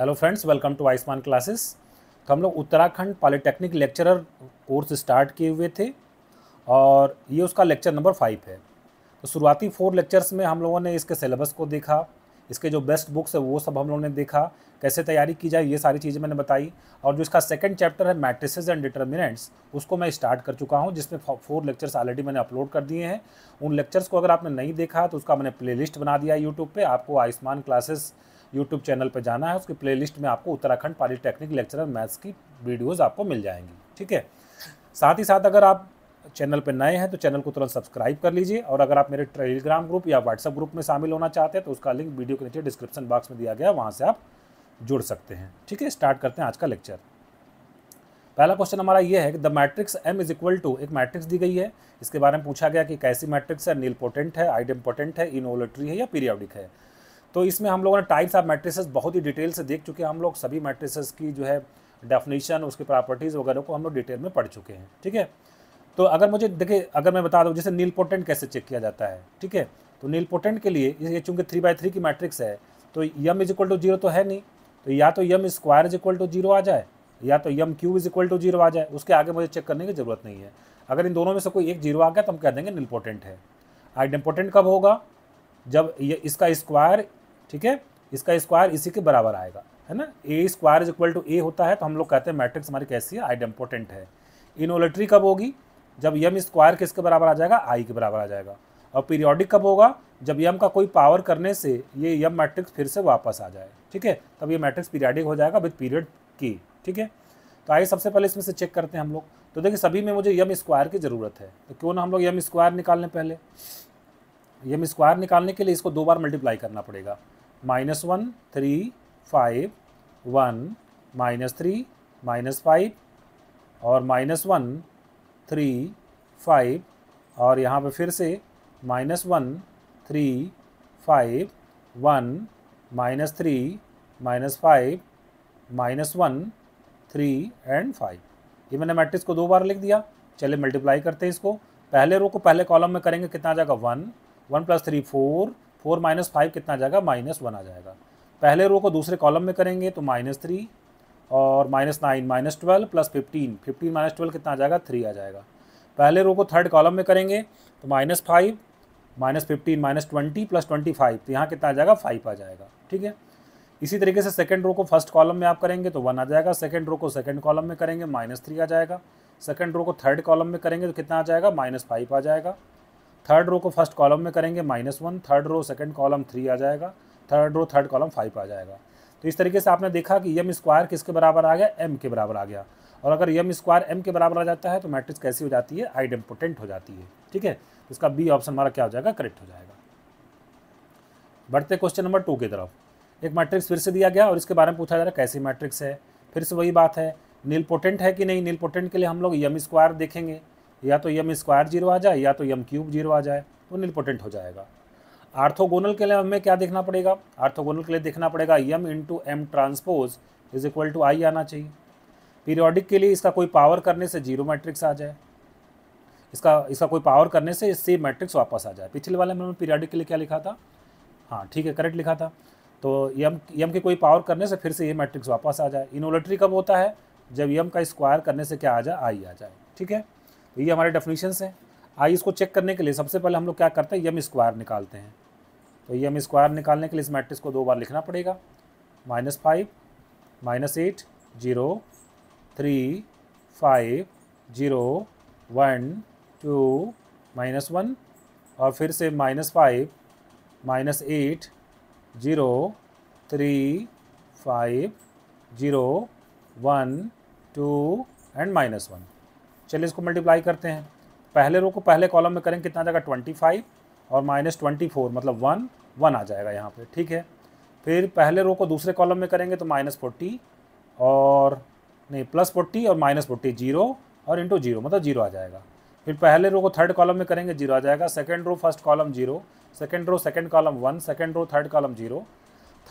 Hello friends welcome to Ayushman classes तो हम लोग Uttarakhand polytechnic lecturer course start किए हुए थे और ये उसका लेक्चर नंबर फाइव है तो शुरुआती फोर लेक्चर्स में हम लोगों ने इसके सिलेबस को देखा इसके जो बेस्ट बुक्स है वो सब हम लोगों ने देखा कैसे तैयारी की जाए ये सारी चीज़ें मैंने बताई और जो इसका सेकेंड चैप्टर है मैट्रिसेस एंड डिटर्मिनेंट्स उसको मैं स्टार्ट कर चुका हूँ जिसमें फोर लेक्चर्स ऑलरेडी मैंने अपलोड कर दिए हैं उन लेक्चर्स को अगर आपने नहीं देखा तो उसका मैंने प्लेलिस्ट बना दिया यूट्यूब पर आपको आयुष्मान क्लासेस यूट्यूब चैनल पर जाना है उसके प्ले में आपको उत्तराखंड पॉलीटेक्निक लेक्चरर मैथ्स की वीडियोज़ आपको मिल जाएंगी ठीक है साथ ही साथ अगर आप चैनल पर नए हैं तो चैनल को तुरंत सब्सक्राइब कर लीजिए और अगर आप मेरे टेलीग्राम ग्रुप या व्हाट्सएप ग्रुप में शामिल होना चाहते हैं तो उसका लिंक वीडियो के नीचे डिस्क्रिप्शन बॉक्स में दिया गया वहाँ से आप जुड़ सकते हैं ठीक है स्टार्ट करते हैं आज का लेक्चर पहला क्वेश्चन हमारा ये है कि the matrix M is equal to एक मैट्रिक्स दी गई है इसके बारे में पूछा गया कि कैसी मैट्रिक्स है नील पोटेंट है आइडम पोटेंट है इनोलेटरी है या पीरियोडिक है तो इसमें हम लोगों ने टाइप्स ऑफ मैट्रिसेस बहुत ही डिटेल से देख चुके हैं हम लोग सभी मैट्रिसेस की जो है डेफिनेशन उसकी प्रॉपर्टीज़ वगैरह को हम लोग डिटेल में पढ़ चुके हैं ठीक है तो अगर मुझे देखिए अगर मैं बता दूँ जैसे नील पोटेंट कैसे चेक किया जाता है ठीक है तो नील पोटेंट के लिए ये चूँकि थ्री बाई थ्री की मैट्रिक्स है तो M is equal to zero तो है नहीं तो या तो M square is equal to zero आ जाए या तो M cube is equal to zero आ जाए उसके आगे मुझे चेक करने की ज़रूरत नहीं है अगर इन दोनों में से कोई एक जीरो आ गया तो हम कह देंगे पोटेंट है पोटेंट कब होगा जब ये इसका स्क्वायर ठीक है इसका स्क्वायर इसी के बराबर आएगा है ना A square is equal to A होता है तो हम लोग कहते हैं मैट्रिक्स हमारी कैसी है आई डम्पोर्टेंट है इनोलेट्री कब होगी जब यम स्क्वायर किसके बराबर आ जाएगा आई के बराबर आ जाएगा और पीरियोडिक कब होगा जब यम का कोई पावर करने से ये यम मैट्रिक्स फिर से वापस आ जाए ठीक है तब ये मैट्रिक्स पीरियडिक हो जाएगा विद पीरियड की ठीक है तो आइए सबसे पहले इसमें से चेक करते हैं हम लोग तो देखिए सभी में मुझे यम स्क्वायर की ज़रूरत है तो क्यों ना हम लोग यम स्क्वायर निकालने पहले यम स्क्वायर निकालने के लिए इसको दो बार मल्टीप्लाई करना पड़ेगा minus one three five one minus three minus five और माइनस वन थ्री फाइव और यहाँ पे फिर से minus one three five one minus three minus five minus one three and five ये मैंने मैट्रिक्स को दो बार लिख दिया चलिए मल्टीप्लाई करते हैं इसको पहले रो को पहले कॉलम में करेंगे कितना आ जाएगा one one plus three four four minus five कितना आ जाएगा माइनस वन आ जाएगा पहले रो को दूसरे कॉलम में करेंगे तो माइनस थ्री और minus nine minus twelve plus fifteen fifteen minus twelve कितना आ जाएगा थ्री आ जाएगा पहले रो को थर्ड कॉलम में करेंगे तो minus five minus fifteen minus twenty plus twenty five तो यहाँ कितना आ जाएगा फाइव आ जाएगा ठीक है इसी तरीके से सेकेंड रो को फर्स्ट कॉलम में आप करेंगे तो वन आ जाएगा सेकेंड रो को सेकेंड कॉलम में करेंगे माइनस थ्री आ जाएगा सेकेंड रो को थर्ड कॉलम में करेंगे तो कितना आ जाएगा माइनस फाइव आ जाएगा थर्ड रो को फर्स्ट कॉलम में करेंगे minus one third row second column three आ जाएगा third row third column five आ जाएगा तो इस तरीके से आपने देखा कि यम स्क्वायर किसके बराबर आ गया एम के बराबर आ गया और अगर यम स्क्वायर एम के बराबर आ जाता है तो मैट्रिक्स कैसी हो जाती है आइडेम्पोटेंट हो जाती है ठीक है तो इसका बी ऑप्शन हमारा क्या हो जाएगा करेक्ट हो जाएगा बढ़ते क्वेश्चन नंबर टू की तरफ एक मैट्रिक्स फिर से दिया गया और इसके बारे में पूछा जा रहा है कैसी मैट्रिक्स है फिर से वही बात है नीलपोटेंट है कि नहीं नीलपोटेंट के लिए हम लोग यम स्क्वायर देखेंगे या तो यम स्क्वायर जीरो आ जाए या तो यम क्यूब जीरो आ जाए तो निलपोटेंट हो जाएगा आर्थोगोनल के लिए हमें क्या देखना पड़ेगा आर्थोगोनल के लिए देखना पड़ेगा M into M transpose is equal to I आना चाहिए पीरियोडिक के लिए इसका कोई पावर करने से जीरो मैट्रिक्स आ जाए इसका इसका कोई पावर करने से इससे मैट्रिक्स वापस आ जाए पिछले वाले में हमने पीरियोडिक के लिए क्या लिखा था हाँ ठीक है करेक्ट लिखा था तो यम यम की कोई पावर करने से फिर से ये मैट्रिक्स वापस आ जाए इनोलेट्री कब होता है जब यम का स्क्वायर करने से क्या आ जाए आई आ जाए ठीक है ये हमारे डेफिनेशंस हैं आइए इसको चेक करने के लिए सबसे पहले हम लोग क्या करते हैं यम स्क्वायर निकालते हैं तो यम स्क्वायर निकालने के लिए इस मैट्रिक्स को दो बार लिखना पड़ेगा minus five minus eight zero three five zero one two minus one और फिर से minus five minus eight zero three five zero one two and minus one चलिए इसको मल्टीप्लाई करते हैं पहले रो को पहले कॉलम में करेंगे कितना जाएगा ट्वेंटी फाइव और माइनस ट्वेंटी फोर मतलब वन वन आ जाएगा यहाँ पे ठीक है फिर पहले रो को दूसरे कॉलम में करेंगे तो माइनस फोर्टी और नहीं प्लस फोर्टी और माइनस फोर्टी जीरो और इंटू जीरो मतलब जीरो आ जाएगा फिर पहले रो को थर्ड कॉलम में करेंगे जीरो आ जाएगा second row first column zero second row second column one second row third column zero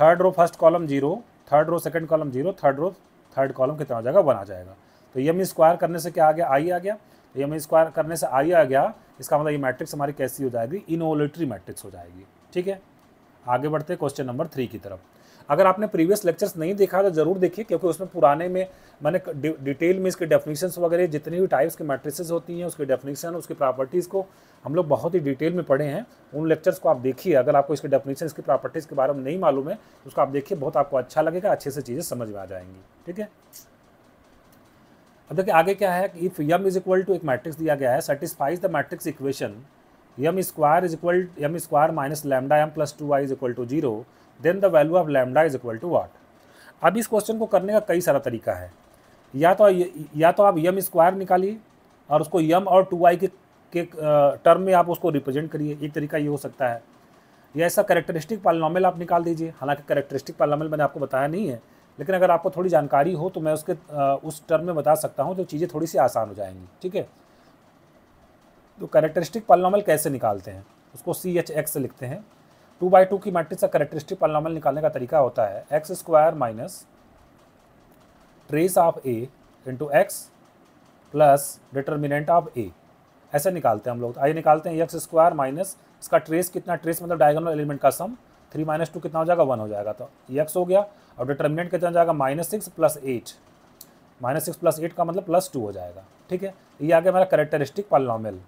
third row first column zero third row second column zero third row third column कितना आ जाएगा one आ जाएगा तो M square करने से क्या आ गया आई आ गया तो यम स्क्वायर करने से आई आ गया इसका मतलब ये मैट्रिक्स हमारी कैसी हो जाएगी इनोलेटरी मैट्रिक्स हो जाएगी ठीक है आगे बढ़ते हैं क्वेश्चन नंबर थ्री की तरफ अगर आपने प्रीवियस लेक्चर्स नहीं देखा तो जरूर देखिए क्योंकि उसमें पुराने में मैंने डिटेल में इसके डेफिनेशंस वगैरह जितनी भी टाइप्स की मैट्रिसेस होती हैं उसके डेफिनेशन उसकी प्रॉपर्टीज़ को हम लोग बहुत ही डिटेल में पढ़े हैं उन लेक्चर्स को आप देखिए अगर आपको इसके डेफिनेशन इसकी प्रॉपर्टीज़ के बारे में नहीं मालूम है उसको आप देखिए बहुत आपको अच्छा लगेगा अच्छे से चीज़ें समझ में आ जाएंगी ठीक है अब मतलब देखिए आगे क्या है if M is equal to एक मैट्रिक्स दिया गया है satisfies the matrix equation M square is equal M square minus lambda M plus two Y is equal to zero then the value of lambda is equal to what अब इस question को करने का कई सारा तरीका है या तो या तो आप यम स्क्वायर निकालिए और उसको यम और टू वाई के के टर्म में आप उसको रिप्रेजेंट करिए एक तरीका ये हो सकता है या ऐसा करेक्टरिस्टिक पालनॉमल आप निकाल दीजिए हालांकि करेक्टरिस्टिक पालनॉमल मैंने आपको बताया नहीं है लेकिन अगर आपको थोड़ी जानकारी हो तो मैं उसके उस टर्म में बता सकता हूँ तो चीज़ें थोड़ी सी आसान हो जाएंगी ठीक है तो करेक्टरिस्टिक पलनॉमल कैसे निकालते हैं उसको सी एच एक्स लिखते हैं टू बाई टू की मैट्रिक्स का करेक्टरिस्टिक पलनॉमल निकालने का तरीका होता है X square minus trace of A into X plus determinant of A ऐसे निकालते हैं हम लोग आइए निकालते हैं एक्स स्क्वायर माइनस इसका ट्रेस कितना ट्रेस मतलब डायगोनल एलिमेंट का सम थ्री माइनस टू कितना हो जाएगा वन हो जाएगा तो एक्स हो गया और डिटर्मिनेंट कितना जाएगा minus six plus eight minus six plus eight का मतलब प्लस टू हो जाएगा ठीक है ये आ गया मेरा करेक्टरिस्टिक पालनॉमल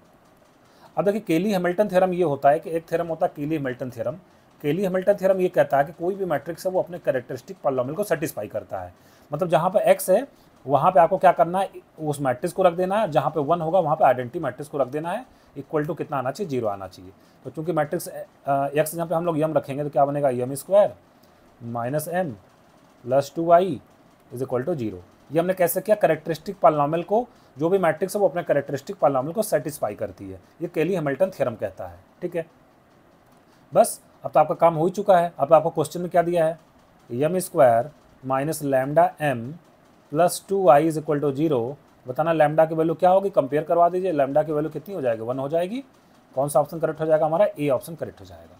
अब देखिए केली हेमिल्टन थ्योरम ये होता है कि एक थ्योरम होता है Cayley Hamilton theorem Cayley Hamilton theorem ये कहता है कि कोई भी मैट्रिक्स है वो अपने करेक्टरिस्टिक पालनॉमल को सेटिस्फाई करता है मतलब जहाँ पर एक्स है वहाँ पर आपको क्या करना है उस मैट्रिक्स को रख देना है जहाँ पर वन होगा वहाँ पर आइडेंटिटी मैट्रिक्स को रख देना है इक्वल टू कितना आना चाहिए जीरो आना चाहिए तो चूंकि मैट्रिक्स एक्स जहाँ पे हम लोग यम रखेंगे तो क्या बनेगा M square minus M plus two Y is equal to zero ये हमने कैसे किया करेक्टरिस्टिक पालनामल को जो भी मैट्रिक्स है वो अपने करेक्टरिस्टिक पालनामल को सेटिस्फाई करती है ये केली हेमल्टन थ्योरम कहता है ठीक है बस अब तो आपका काम हो ही चुका है अब आपको क्वेश्चन में क्या दिया है M square minus lambda M plus two I is equal to zero बताना लैमडा की वैल्यू क्या होगी कंपेयर करवा दीजिए लैमडा की वैल्यू कितनी हो जाएगी वन हो जाएगी कौन सा ऑप्शन करेक्ट हो जाएगा हमारा ए ऑप्शन करेक्ट हो जाएगा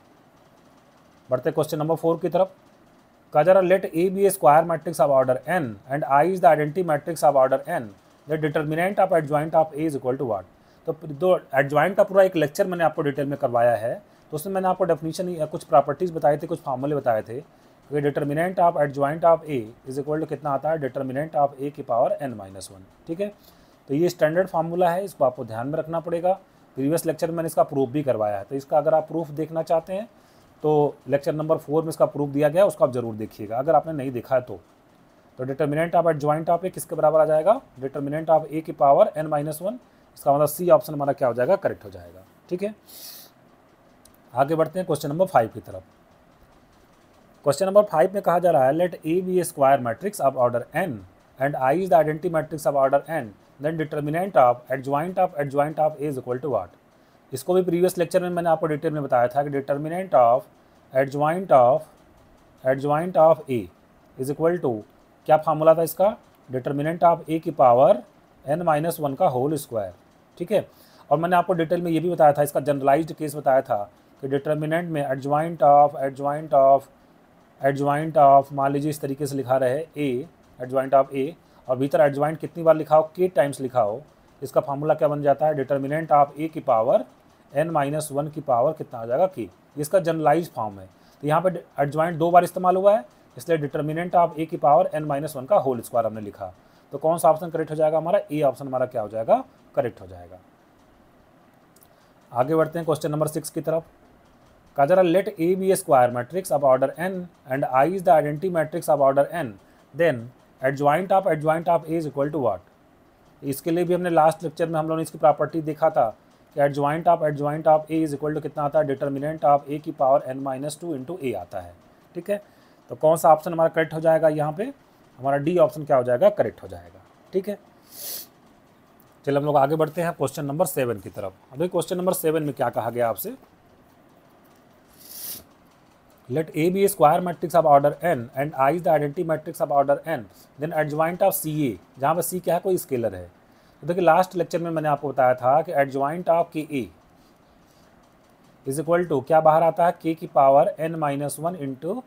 बढ़ते क्वेश्चन नंबर फोर की तरफ का जरा let A be a square matrix of order n and I is the identity matrix of order n the determinant of adjoint of A is equal to what तो दो adjoint का पूरा एक lecture मैंने आपको डिटेल में करवाया है तो उसमें मैंने आपको डेफिनेशन या कुछ प्रॉपर्टीज़ बताए थे कुछ फार्मूले बताए थे कि determinant of adjoint of A is equal to कितना आता है डिटर्मिनेंट ऑफ ए की पावर एन माइनस वन ठीक है तो ये स्टैंडर्ड फार्मूला है इसको आपको ध्यान में रखना पड़ेगा प्रीवियस लेक्चर में मैंने इसका प्रूफ भी करवाया है तो इसका अगर आप प्रूफ देखना चाहते हैं तो लेक्चर नंबर फोर में इसका प्रूफ दिया गया उसको आप जरूर देखिएगा अगर आपने नहीं देखा है तो तो determinant of adjoint of A किसके बराबर आ जाएगा डिटर्मिनेंट ऑफ ए की पावर एन माइनस वन इसका मतलब सी ऑप्शन हमारा क्या हो जाएगा करेक्ट हो जाएगा ठीक है आगे बढ़ते हैं क्वेश्चन नंबर फाइव की तरफ क्वेश्चन नंबर फाइव में कहा जा रहा है let A be a square matrix of order n and I is the identity matrix of order n then determinant of adjoint of adjoint of A is equal to what इसको भी previous lecture में मैंने आपको detail में बताया था कि determinant of adjoint of adjoint of A is equal to क्या फार्मूला था इसका डिटर्मिनेंट ऑफ ए की पावर एन माइनस वन का होल स्क्वायर ठीक है और मैंने आपको डिटेल में ये भी बताया था इसका जनरलाइज्ड केस बताया था कि डिटर्मिनेंट में adjoint of adjoint of adjoint of मान लीजिए इस तरीके से लिखा रहे ए एडजॉइंट ऑफ ए और भीतर एडजॉइंट कितनी बार लिखा हो के टाइम्स लिखा हो इसका फार्मूला क्या बन जाता है डिटर्मिनेंट ऑफ ए की पावर एन माइनस वन की पावर कितना हो जाएगा के इसका जनरलाइज फॉर्म है तो यहाँ पर एडजॉइंट दो बार इस्तेमाल हुआ है इसलिए डिटर्मिनेंट ऑफ ए की पावर एन माइनस वन का होल स्क्वायर हमने लिखा तो कौन सा ऑप्शन करेक्ट हो जाएगा हमारा ए ऑप्शन हमारा क्या हो जाएगा करेक्ट हो जाएगा आगे बढ़ते हैं क्वेश्चन नंबर सिक्स की तरफ कहा जा रहा let A be a square matrix of order n and I is the identity matrix of order n then adjoint of adjoint of A is equal to what इसके लिए भी हमने last lecture में हम लोगों ने इसकी प्रॉपर्टी देखा था adjoint of adjoint of A is equal to कितना आता है डिटर्मिनेंट ऑफ ए की power N minus two into A आता है ठीक है तो कौन सा ऑप्शन हमारा करेक्ट हो जाएगा यहाँ पे हमारा डी ऑप्शन क्या हो जाएगा करेक्ट हो जाएगा ठीक है चलिए हम लोग आगे बढ़ते हैं क्वेश्चन नंबर सेवन की तरफ अभी क्वेश्चन नंबर सेवन में क्या कहा गया आपसे let A be square matrix of order n and I is the identity matrix of order n then adjoint of C A जहाँ पर सी क्या है कोई स्केलर है देखिए लास्ट लेक्चर में मैंने आपको बताया था कि एट ज्वाइंट ऑफ के ए इज इक्वल टू क्या बाहर आता है के की power N minus one into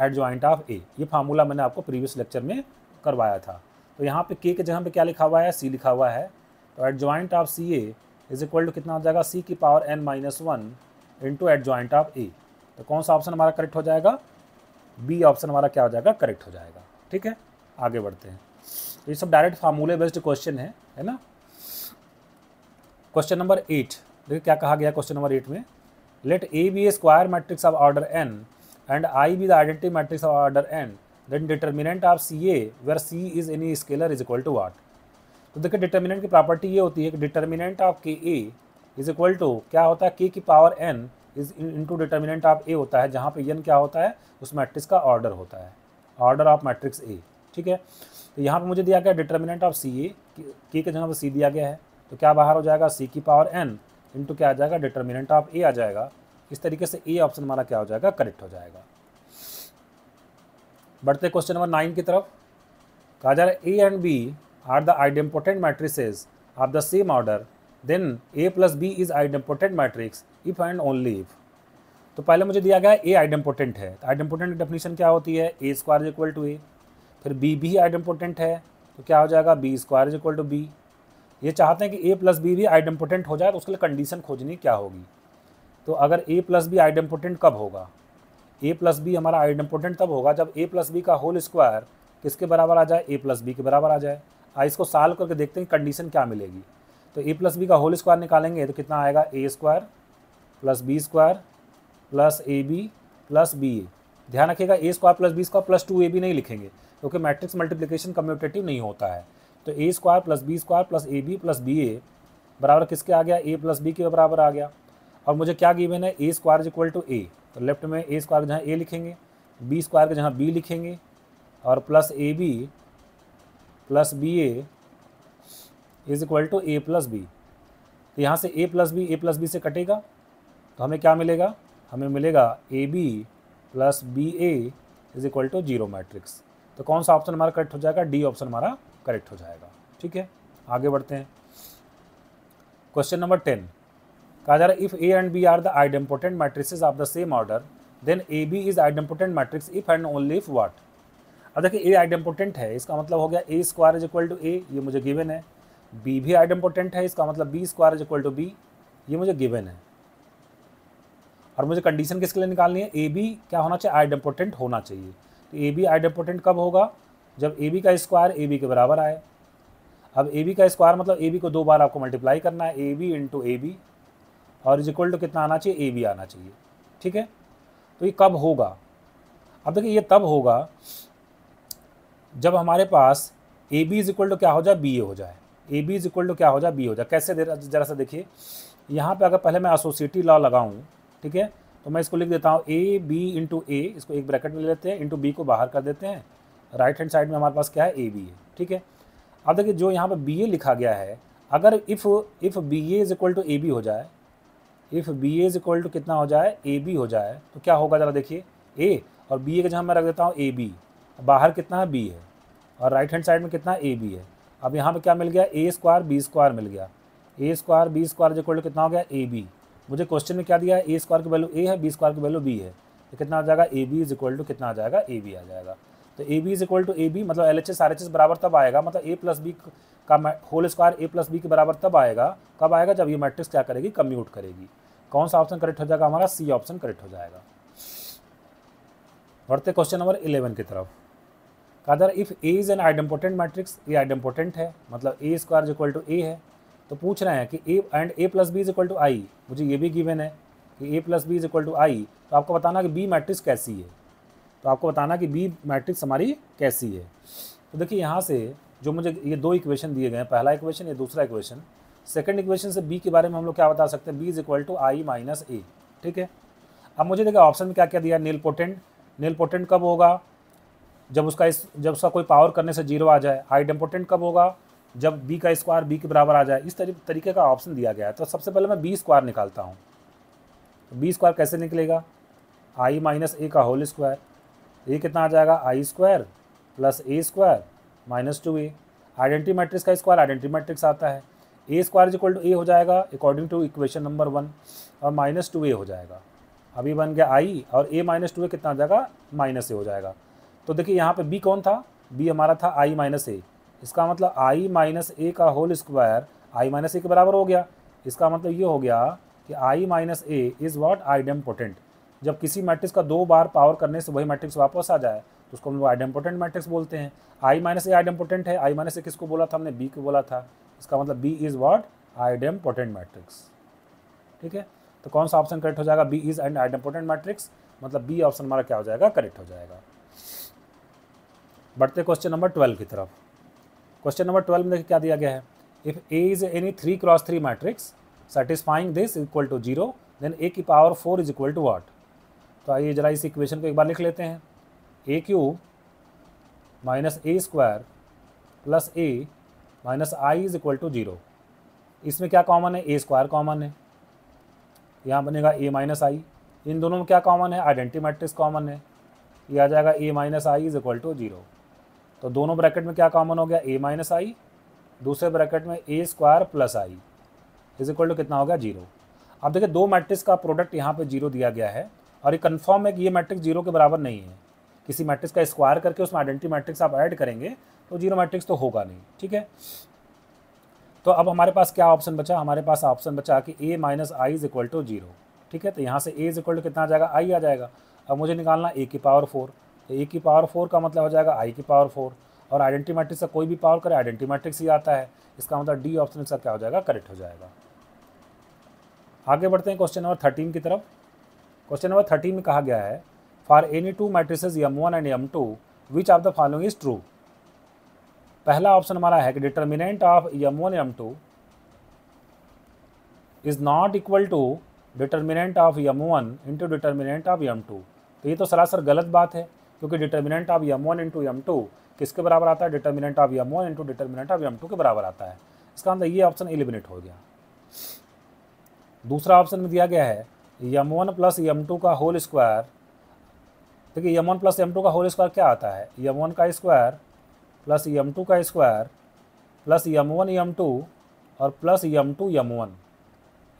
adjoint of A ये फार्मूला मैंने आपको प्रीवियस लेक्चर में करवाया था तो यहाँ पे के के जगह पे क्या लिखा हुआ है सी लिखा हुआ है तो adjoint of C A is equal to कितना हो जाएगा सी की power N minus one into adjoint of A तो कौन सा ऑप्शन हमारा करेक्ट हो जाएगा बी ऑप्शन हमारा क्या हो जाएगा करेक्ट हो जाएगा ठीक है आगे बढ़ते हैं तो ये सब डायरेक्ट फार्मूले बेस्ड क्वेश्चन है है ना क्वेश्चन नंबर एट देखिए क्या कहा गया क्वेश्चन नंबर एट में let A be a square matrix of order n and I be the identity matrix of order n then determinant of C A where c is any scalar is equal to what तो देखिए determinant की property ये होती है कि determinant of के ए is equal to क्या होता है के की power n is into determinant of A होता है जहाँ पे एन क्या होता है उस मैट्रिक्स का ऑर्डर होता है ऑर्डर ऑफ मैट्रिक्स ए ठीक है तो यहाँ पे मुझे दिया गया डिटर्मिनेंट ऑफ सी ए के के जगह पर सी दिया गया है तो क्या बाहर हो जाएगा सी की पावर एन इंटू क्या आ जाएगा डिटर्मिनेंट ऑफ ए आ जाएगा इस तरीके से ए ऑप्शन हमारा क्या हो जाएगा करेक्ट हो जाएगा बढ़ते क्वेश्चन नंबर नाइन की तरफ कहा जा रहा है A and B are the idempotent matrix of the same order then A plus B is idempotent matrix if and only if तो पहले मुझे दिया गया ए आइडेम्पोटेंट है आइडेम्पोटेंट तो की डेफिनेशन क्या होती है A square is equal to A फिर बी भी आइडम्पोटेंट है तो क्या हो जाएगा B square is equal to B ये चाहते हैं कि ए प्लस बी भी आइडम्पोटेंट हो जाए तो उसके लिए कंडीशन खोजनी क्या होगी तो अगर ए प्लस बी इम्पोर्टेंट कब होगा ए प्लस बी हमारा आइडम्पोटेंट तब होगा जब ए प्लस बी का होल स्क्वायर किसके बराबर आ जाए ए प्लस बी के बराबर आ जाए आ इसको साल करके देखते हैं कंडीशन क्या मिलेगी तो ए प्लस बी का होल स्क्वायर निकालेंगे तो कितना आएगा A square plus B square plus A B plus B A ध्यान रखिएगा A square plus B square plus two A B नहीं लिखेंगे क्योंकि मैट्रिक्स मल्टीप्लिकेशन कम्यूटेटिव नहीं होता है तो A square plus B square plus A B plus B A बराबर किसके आ गया ए प्लस बी के बराबर आ गया और मुझे क्या गिवन है A square is equal to A तो लेफ्ट में ए स्क्वायर जहाँ ए लिखेंगे बी स्क्वायर के जहाँ बी लिखेंगे और plus A B plus B A is equal to A plus B तो यहाँ से A plus B A plus B से कटेगा तो हमें क्या मिलेगा हमें मिलेगा A B plus B A is equal to zero matrix तो कौन सा ऑप्शन हमारा करेक्ट हो जाएगा डी ऑप्शन हमारा करेक्ट हो जाएगा ठीक है आगे बढ़ते हैं क्वेश्चन नंबर टेन कहा जा रहा है if A and B are the idempotent matrix of the same order then A B is idempotent matrix if and only if what अब देखिए ए इम्पोर्टेंट है इसका मतलब हो गया A square is equal to A ये मुझे given है बी भी इम्पोर्टेंट है इसका मतलब B square is equal to B ये मुझे गिवन है और मुझे कंडीशन किसके लिए निकालनी है ए बी क्या होना चाहिए आइडेम्पोटेंट होना चाहिए ए बी आइडेपोटेंट कब होगा जब ए बी का स्क्वायर ए बी के बराबर आए अब ए बी का स्क्वायर मतलब ए बी को दो बार आपको मल्टीप्लाई करना है A B into A B और इज इक्वल टू कितना आना चाहिए ए बी आना चाहिए ठीक है तो ये कब होगा अब देखिए ये तब होगा जब हमारे पास A B is equal to क्या हो जाए बी ए हो जाए A B is equal to क्या हो जाए बी हो जाए कैसे जरा सा देखिए यहाँ पे अगर पहले मैं एसोसिएटी लॉ लगाऊँ ठीक है तो मैं इसको लिख देता हूँ ए बी इंटू ए इसको एक ब्रैकेट में ले लेते हैं इंटू बी को बाहर कर देते हैं राइट हैंड साइड में हमारे पास क्या है ए बी है ठीक है अब देखिए जो यहाँ पर बी ए लिखा गया है अगर if if B A is equal to A B हो जाए if B A is equal to कितना हो जाए ए बी हो जाए तो क्या होगा ज़रा देखिए ए और बी ए का जहाँ मैं रख देता हूँ ए बी बाहर कितना है बी है और राइट हैंड साइड में कितना ए बी है अब यहाँ पर क्या मिल गया ए स्क्वायर बी स्क्वायर मिल गया A square B square is equal to कितना हो गया ए बी मुझे क्वेश्चन में क्या दिया है ए स्क्वायर की वैल्यू ए है बी स्क्वायर की वैल्यू बी है तो कितना आ जाएगा A B is equal to कितना आ जाएगा ए बी आ जाएगा तो A B is equal to A B मतलब L H S R H S बराबर तब आएगा मतलब ए प्लस बी का whole square A plus B के बराबर तब आएगा कब आएगा जब ये मैट्रिक्स क्या करेगी कम्यूट करेगी कौन सा ऑप्शन करेक्ट हो जाएगा हमारा सी ऑप्शन करेक्ट हो जाएगा बढ़ते क्वेश्चन नंबर इलेवन की तरफ कहा if A is an idempotent matrix ये आइडम्पोर्टेंट है मतलब A square is equal to A है तो पूछ रहे हैं कि A and A plus B is equal to I मुझे ये भी गिवन है कि A plus B is equal to I तो आपको बताना कि बी मैट्रिक्स कैसी है तो आपको बताना कि बी मैट्रिक्स हमारी कैसी है तो देखिए यहाँ से जो मुझे ये दो इक्वेशन दिए गए हैं पहला इक्वेशन ये दूसरा इक्वेशन सेकेंड इक्वेशन से बी के बारे में हम लोग क्या बता सकते हैं B is equal to I minus A ठीक है अब मुझे देखिए ऑप्शन में क्या क्या दिया नील पोटेंट नील पोटेंट कब होगा जब उसका इस जब उसका कोई पावर करने से जीरो आ जाए हाइड डेम्पोटेंट कब होगा जब बी का स्क्वायर बी के बराबर आ जाए इस तरीके का ऑप्शन दिया गया है तो सबसे पहले मैं बी स्क्वायर निकालता हूँ तो बी स्क्वायर कैसे निकलेगा आई माइनस ए का होल स्क्वायर ए कितना आ जाएगा I square plus A square minus two A identity matrix का स्क्वायर आइडेंटी मैट्रिक्स आता है A square equal to A हो जाएगा according to equation number one और माइनस टू ए हो जाएगा अभी बन गया आई और ए माइनस टू ए कितना आ जाएगा माइनस ए हो जाएगा तो देखिए यहाँ पे बी कौन था बी हमारा था आई माइनस ए इसका मतलब आई माइनस ए का whole square I minus A के बराबर हो गया इसका मतलब ये हो गया कि I minus A is what idempotent जब किसी मैट्रिक्स का दो बार पावर करने से वही मैट्रिक्स वापस आ जाए तो उसको हम लोग पोटेंट मैट्रिक्स बोलते हैं आई माइनस ए पोटेंट है आई माइनस ए किसको बोला था हमने बी को बोला था इसका मतलब B is idempotent matrix ठीक है तो कौन सा ऑप्शन करेक्ट हो जाएगा B is idempotent matrix मतलब बी ऑप्शन हमारा क्या हो जाएगा करेक्ट हो जाएगा बढ़ते क्वेश्चन नंबर ट्वेल्व की तरफ क्वेश्चन नंबर ट्वेल्व में देखिए क्या दिया गया है if A is any three cross three matrix satisfying this equal to zero then A की power four is equal to what तो आइए जरा इस इक्वेशन को एक बार लिख लेते हैं A cube minus A square plus A minus I is equal to zero इसमें क्या कॉमन है ए स्क्वायर कॉमन है यहाँ बनेगा ए माइनस आई इन दोनों में क्या कॉमन है आइडेंटी मैट्रिक्स कॉमन है ये आ जाएगा A minus I is equal to zero तो दोनों ब्रैकेट में क्या कॉमन हो गया ए माइनस आई दूसरे ब्रैकेट में A square plus I is equal to कितना हो गया जीरो अब देखिए दो मैट्रिक्स का प्रोडक्ट यहाँ पे जीरो दिया गया है और ये कन्फर्म है कि ये मैट्रिक्स जीरो के बराबर नहीं है किसी मैट्रिक्स का स्क्वायर करके उसमें आइडेंटिटी मैट्रिक्स आप ऐड करेंगे तो जीरो मैट्रिक्स तो होगा नहीं ठीक है तो अब हमारे पास क्या ऑप्शन बचा हमारे पास ऑप्शन बचा कि A minus I is equal to zero ठीक है तो यहाँ से ए इज इक्वल टू कितना आ जाएगा आई आ जाएगा अब मुझे निकालना ए की पावर फोर तो ए e की पावर फोर का मतलब हो जाएगा आई की पावर फोर और आइडेंटी मैट्रिक्स का कोई भी पावर करे आइडेंटी मैट्रिक्स ही आता है इसका मतलब डी ऑप्शन इसका क्या हो जाएगा करेक्ट हो जाएगा आगे बढ़ते हैं क्वेश्चन नंबर थर्टीन की तरफ क्वेश्चन नंबर थर्टीन में कहा गया है for any two matrices M one and M two which of the following is true पहला ऑप्शन हमारा है कि determinant of M one M two is not equal to determinant of M one into determinant of M two तो ये तो सरासर गलत बात है क्योंकि determinant of M one into M two किसके बराबर आता है determinant of M one into determinant of M two के बराबर आता है इसका अंदर मतलब ये ऑप्शन एलिमिनेट हो गया दूसरा ऑप्शन में दिया गया है M one plus M two का होल स्क्वायर देखिए M one plus M two का होल स्क्वायर क्या आता है यम वन का स्क्वायर प्लस यम टू का square plus M one M two और plus M two M one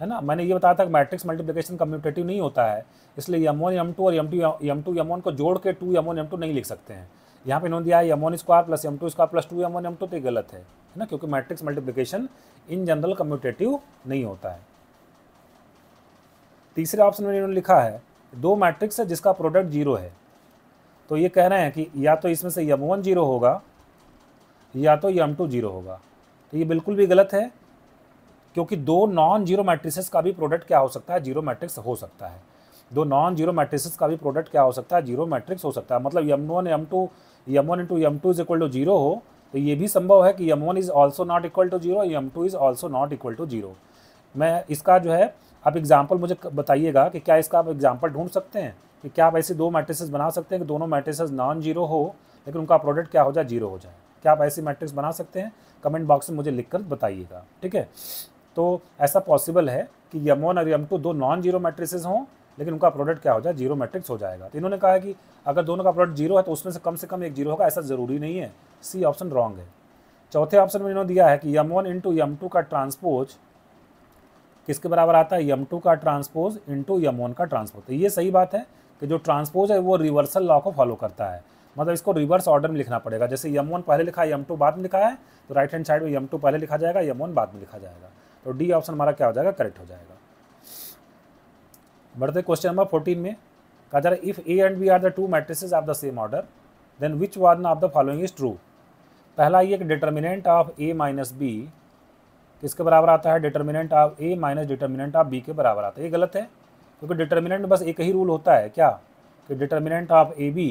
है ना मैंने ये बताया था कि मैट्रिक्स मल्टीप्लिकेशन कम्यूटेटिव नहीं होता है इसलिए यम वन यम टू और M two M two M one को जोड़ के two M one M two नहीं लिख सकते हैं यहाँ पे इन्होंने दिया है M one square plus M two square plus two M one M two तो गलत है है ना क्योंकि matrix multiplication in general commutative नहीं होता है तीसरे ऑप्शन में इन्होंने लिखा है दो मैट्रिक्स है जिसका प्रोडक्ट जीरो है तो ये कह रहे हैं कि या तो इसमें से यम वन जीरो होगा या तो यम टू जीरो होगा तो ये बिल्कुल भी गलत है क्योंकि दो नॉन जीरो मैट्रिसेस का भी प्रोडक्ट क्या हो सकता है जीरो मैट्रिक्स हो सकता है दो नॉन जीरो मैट्रिसेस का भी प्रोडक्ट क्या हो सकता है जीरो मैट्रिक्स हो सकता है मतलब M one M two M one into M two is equal to zero हो तो ये भी संभव है कि M one is also not equal to zero M two is also not equal to zero मैं इसका जो है आप एग्जाम्पल मुझे बताइएगा कि क्या इसका आप एग्जाम्पल ढूंढ सकते हैं कि क्या आप ऐसे दो मैट्रिसेस बना सकते हैं कि दोनों मैट्रिसेस नॉन जीरो हो लेकिन उनका प्रोडक्ट क्या हो जाए जीरो हो जाए क्या आप ऐसी मैट्रिक्स बना सकते हैं कमेंट बॉक्स में मुझे लिख कर बताइएगा ठीक है तो ऐसा पॉसिबल है कि यम वन और यम टू दो नॉन जीरो मैट्रिसेस हों लेकिन उनका प्रोडक्ट क्या हो जाए जीरो मैट्रिक्स हो जाएगा तो इन्होंने कहा है कि अगर दोनों का प्रोडक्ट जीरो है तो उसमें से कम से कम एक जीरो होगा ऐसा ज़रूरी नहीं है सी ऑप्शन रॉन्ग है चौथे ऑप्शन में इन्होंने दिया है कि M one into M two का ट्रांसपोज किसके बराबर आता है यम टू का ट्रांसपोज इंटू यम वन का ट्रांसपोज तो ये सही बात है कि जो ट्रांसपोज है वो रिवर्सल लॉ को फॉलो करता है मतलब इसको रिवर्स ऑर्डर में लिखना पड़ेगा जैसे यम वन पहले लिखा है यम टू बाद में लिखा है तो राइट हैंड साइड में यम टू पहले लिखा जाएगा यम वन बाद में लिखा जाएगा तो डी ऑप्शन हमारा क्या हो जाएगा करेक्ट हो जाएगा बढ़ते क्वेश्चन नंबर फोर्टीन में कहा जा रहा है if A and B are the two matrices of the same order then which one of the following is true पहला ये determinant of A minus B किसके बराबर आता है determinant of A minus determinant of B के बराबर आता है ये गलत है क्योंकि डिटर्मिनेंट बस एक ही रूल होता है क्या कि determinant of A B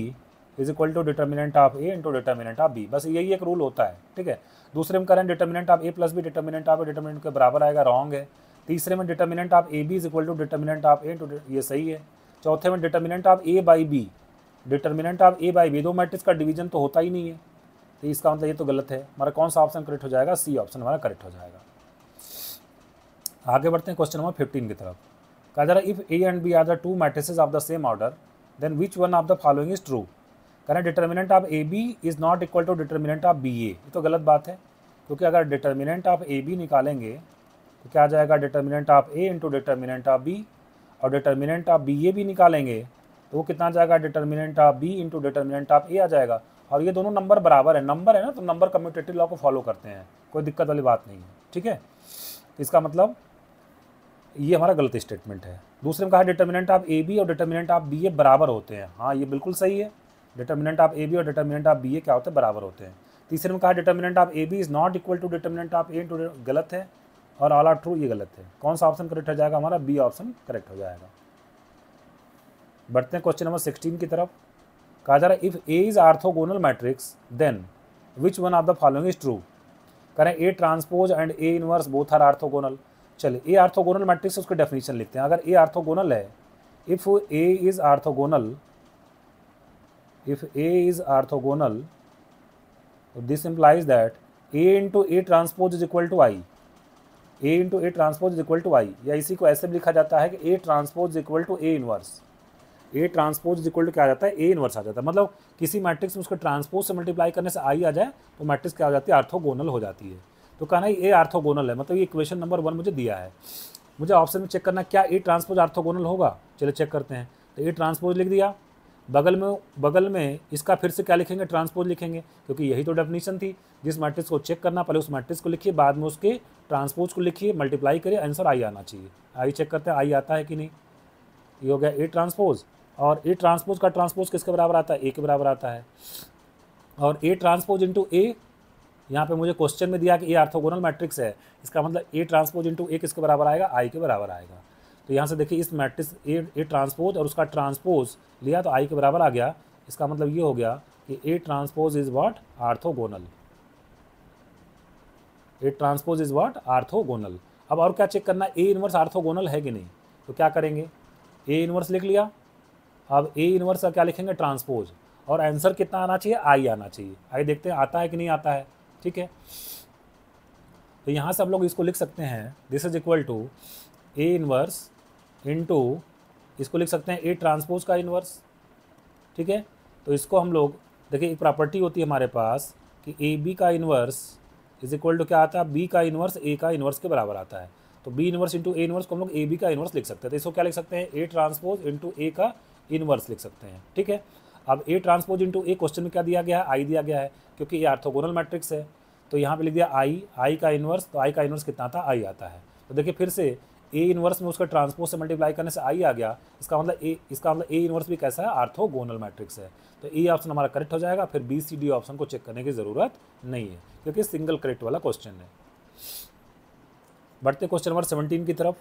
is equal to determinant of A into determinant of B बस यही एक रूल होता है ठीक है दूसरे में करें determinant of A plus B determinant of determinant के बराबर आएगा रॉन्ग है तीसरे में determinant of A B is equal to determinant of A into ये सही है चौथे में determinant of A by B determinant of A by B दो मैट्रिक्स का डिवीजन तो होता ही नहीं है तो इसका मतलब ये तो गलत है हमारा कौन सा ऑप्शन करेक्ट हो जाएगा सी ऑप्शन हमारा करेक्ट हो जाएगा आगे बढ़ते हैं क्वेश्चन नंबर फिफ्टीन की तरफ कहा जा रहा है if A and B are the two matrices of the same order then which one of the following is true करें determinant of A B is not equal to determinant of B A ये तो गलत बात है क्योंकि अगर determinant of A B निकालेंगे तो क्या आ जाएगा determinant of A into determinant of B और डिटर्मिनेंट ऑफ बी ए भी निकालेंगे तो वो कितना जाएगा determinant of B into determinant of A आ जाएगा और ये दोनों नंबर बराबर है नंबर है ना तो नंबर कम्यूटेटिव लॉ को फॉलो करते हैं कोई दिक्कत वाली बात नहीं है ठीक है इसका मतलब ये हमारा गलत स्टेटमेंट है दूसरे में कहा डिटर्मिनेंट ऑफ ए बी और डिटर्मिनेंट ऑफ बी ए बराबर होते हैं हाँ ये बिल्कुल सही है डिटर्मिनेंट ऑफ ए बी और डिटर्मिनेंट ऑफ बी ए क्या होते हैं बराबर होते हैं तीसरे में कहा determinant of A B is not equal to determinant of A to गलत है और ऑल आर ट्रू ये गलत है कौन सा ऑप्शन करेक्ट हो जाएगा हमारा बी ऑप्शन करेक्ट हो जाएगा बढ़ते हैं क्वेश्चन नंबर सिक्सटीन की तरफ कहा जा रहा है if A is orthogonal matrix then which one of the following is true करें A transpose and A inverse both are orthogonal चलिए ए आर्थोगोनल मैट्रिक्स उसके डेफिनेशन लिखते हैं अगर ए आर्थोगोनल है if A is orthogonal if A is orthogonal, this implies that A into A transpose is equal to I. A into A transpose equal to I या इसी को ऐसे भी लिखा जाता है कि A transpose equal to A inverse A transpose equal to क्या आ जाता है ए इनवर्स आ जाता है मतलब किसी मैट्रिक्स में उसको ट्रांसपोज से मल्टीप्लाई करने से आई आ जाए तो मैट्रिक्स क्या हो जाती है आर्थोगोनल हो जाती है तो कहना ये आर्थोगोनल है मतलब ये इक्वेशन नंबर वन मुझे दिया है मुझे ऑप्शन में चेक करना क्या ए ट्रांसपोज आर्थोगोनल होगा चलो चेक करते हैं तो ए ट्रांसपोज लिख दिया बगल में बगल में इसका फिर से क्या लिखेंगे ट्रांसपोज लिखेंगे क्योंकि यही तो डेफिनेशन थी जिस मैट्रिक्स को चेक करना पहले उस मैट्रिक्स को लिखिए बाद में उसके ट्रांसपोज को लिखिए मल्टीप्लाई करिए आंसर आई आना चाहिए आई चेक करते हैं आई आता है कि नहीं ये हो गया ए ट्रांसपोज और ए ट्रांसपोज का ट्रांसपोज किसके बराबर आता है ए के बराबर आता है और ए ट्रांसपोज इंटू ए यहाँ पे मुझे क्वेश्चन में दिया कि ए आर्थोगोनल मैट्रिक्स है इसका मतलब ए ट्रांसपोज इंटू ए किसके बराबर आएगा आई के बराबर आएगा तो यहाँ से देखिए इस मैट्रिक्स ए ए ट्रांसपोज और उसका ट्रांसपोज लिया तो आई के बराबर आ गया इसका मतलब ये हो गया कि A transpose is what orthogonal A transpose is what orthogonal अब और क्या चेक करना ए इनवर्स आर्थोगोनल है कि नहीं तो क्या करेंगे ए इनवर्स लिख लिया अब ए इनवर्स का क्या लिखेंगे ट्रांसपोज और आंसर कितना आना चाहिए आई आना चाहिए आई देखते हैं आता है कि नहीं आता है ठीक है तो यहाँ से हम लोग इसको लिख सकते हैं this is equal to A inverse into इसको लिख सकते हैं ए ट्रांसपोज का इन्वर्स ठीक है तो इसको हम लोग देखिए एक प्रॉपर्टी होती है हमारे पास कि ए बी का इन्वर्स इज इक्वल टू क्या आता है बी का इन्वर्स ए का इन्वर्स के बराबर आता है तो B inverse into A inverse को हम लोग ए बी का इन्वर्स लिख सकते हैं तो इसको क्या लिख सकते हैं ए ट्रांसपोज इंटू ए का इन्वर्स लिख सकते हैं ठीक है अब A transpose into A question में क्या दिया गया है आई दिया गया है क्योंकि ये आर्थोगोनल मैट्रिक्स है तो यहाँ पे लिख दिया आई आई का इन्वर्स तो आई का इन्वर्स कितना था आई आता है तो देखिए फिर से ए इनवर्स में उसका ट्रांसपोज से मल्टीप्लाई करने से आई आ गया इसका मतलब ए इसका मतलब ए इनवर्स भी कैसा है आर्थोगोनल मैट्रिक्स है तो ए ऑप्शन हमारा करेक्ट हो जाएगा फिर बी सी डी ऑप्शन को चेक करने की ज़रूरत नहीं है क्योंकि सिंगल करेक्ट वाला क्वेश्चन है बढ़ते क्वेश्चन नंबर सेवनटीन की तरफ